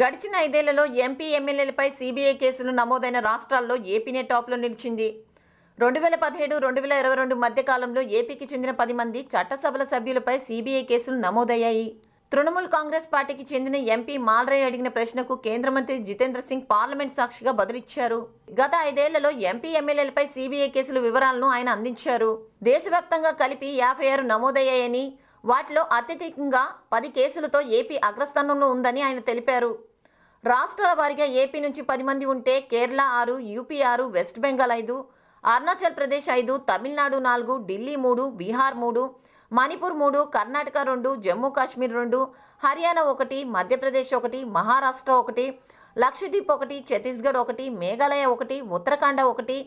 గడిచిన ఐదేళ్లలో MP ఎమ్మెల్యేలపై CBI కేసులు నమోదైన రాష్ట్రాల్లో ఏపీనే టాప్లో నిలిచింది రెండు వేల పదిహేడు రెండు వేల ఇరవై రెండు మధ్య కాలంలో ఏపీకి చెందిన పది మంది చట్టసభల సభ్యులపై సీబీఐ కేసులు నమోదయ్యాయి తృణమూల్ కాంగ్రెస్ పార్టీకి చెందిన ఎంపీ మాల్రే అడిగిన ప్రశ్నకు కేంద్ర మంత్రి జితేంద్ర సింగ్ పార్లమెంట్ సాక్షిగా బదిలిచ్చారు గత ఐదేళ్లలో ఎంపీ ఎమ్మెల్యేలపై సీబీఐ కేసుల వివరాలను ఆయన అందించారు దేశవ్యాప్తంగా కలిపి యాభై ఆరు నమోదయ్యాయని వాటిలో అత్యధికంగా పది కేసులతో ఏపీ అగ్రస్థానంలో ఉందని ఆయన తెలిపారు రాష్ట్రాల వారిగా ఏపీ నుంచి పది మంది ఉంటే కేరళ ఆరు యూపీ ఆరు వెస్ట్ బెంగాల్ ఐదు అరుణాచల్ ప్రదేశ్ ఐదు తమిళనాడు నాలుగు ఢిల్లీ మూడు బీహార్ మూడు మణిపూర్ మూడు కర్ణాటక రెండు జమ్మూ కాశ్మీర్ రెండు హర్యానా ఒకటి మధ్యప్రదేశ్ ఒకటి మహారాష్ట్ర ఒకటి లక్షద్వీప్ ఒకటి ఛత్తీస్గఢ్ ఒకటి మేఘాలయ ఒకటి ఉత్తరాఖండ ఒకటి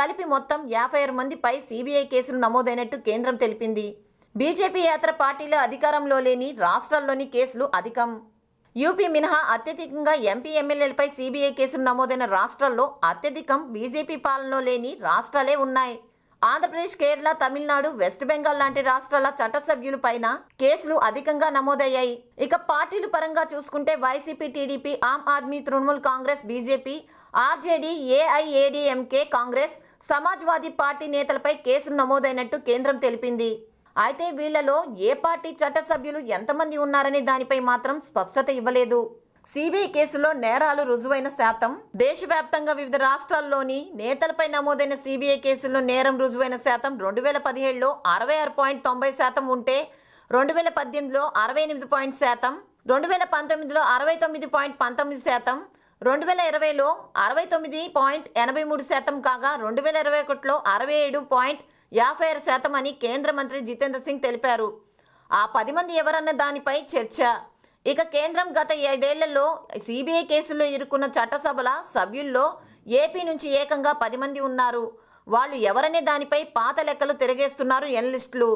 కలిపి మొత్తం యాభై ఆరు మందిపై సీబీఐ కేసులు నమోదైనట్టు కేంద్రం తెలిపింది బీజేపీ యాత్ర పార్టీలో అధికారంలో లేని రాష్ట్రాల్లోని కేసులు అధికం యూపీ మినహా అత్యధికంగా ఎంపీ ఎమ్మెల్యేలపై సీబీఐ కేసులు నమోదైన రాష్ట్రాల్లో అత్యధికం బీజేపీ పాలనలో లేని రాష్ట్రాలే ఉన్నాయి ఆంధ్రప్రదేశ్ కేరళ తమిళనాడు వెస్ట్ బెంగాల్ లాంటి రాష్ట్రాల చట్టసభ్యుల పైన కేసులు అధికంగా నమోదయ్యాయి ఇక పార్టీలు పరంగా చూసుకుంటే YCP TDP Aam Aadmi Trinamool Congress BJP RJD AIADMK Congress Samajwadi party నేతలపై కేసులు నమోదైనట్టు కేంద్రం తెలిపింది అయితే వీళ్లలో ఏ పార్టీ చట్టసభ్యులు ఎంతమంది ఉన్నారనే దానిపై మాత్రం స్పష్టత ఇవ్వలేదు సిబిఐ కేసులో నేరాలు రుజువైన శాతం దేశవ్యాప్తంగా వివిధ రాష్ట్రాల్లోని నేతలపై నమోదైన సిబిఐ కేసుల్లో నేరం రుజువైన శాతం రెండు వేల పదిహేడులో అరవై ఆరు పాయింట్ తొంభై శాతం ఉంటే రెండు వేల పద్దెనిమిదిలో అరవై ఎనిమిది పాయింట్ శాతం రెండు వేల పంతొమ్మిదిలో అరవై తొమ్మిది పాయింట్ పంతొమ్మిది శాతం రెండు వేల ఇరవైలో అరవై తొమ్మిది పాయింట్ ఎనభై మూడు శాతం కాగా రెండు వేల ఇరవై ఒకటిలో అరవై ఏడు పాయింట్ యాభై ఆరు శాతం అని కేంద్ర మంత్రి జితేంద్ర సింగ్ తెలిపారు ఆ పది మంది ఎవరన్న దానిపై చర్చ ఇక కేంద్రం గత ఐదేళ్లలో సిబిఐ కేసులో ఇరుక్కున్న చట్టసభల సభ్యుల్లో ఏపీ నుంచి ఏకంగా పది మంది ఉన్నారు వాళ్ళు ఎవరనే దానిపై పాత లెక్కలు తిరగేస్తున్నారు ఎనలిస్టులు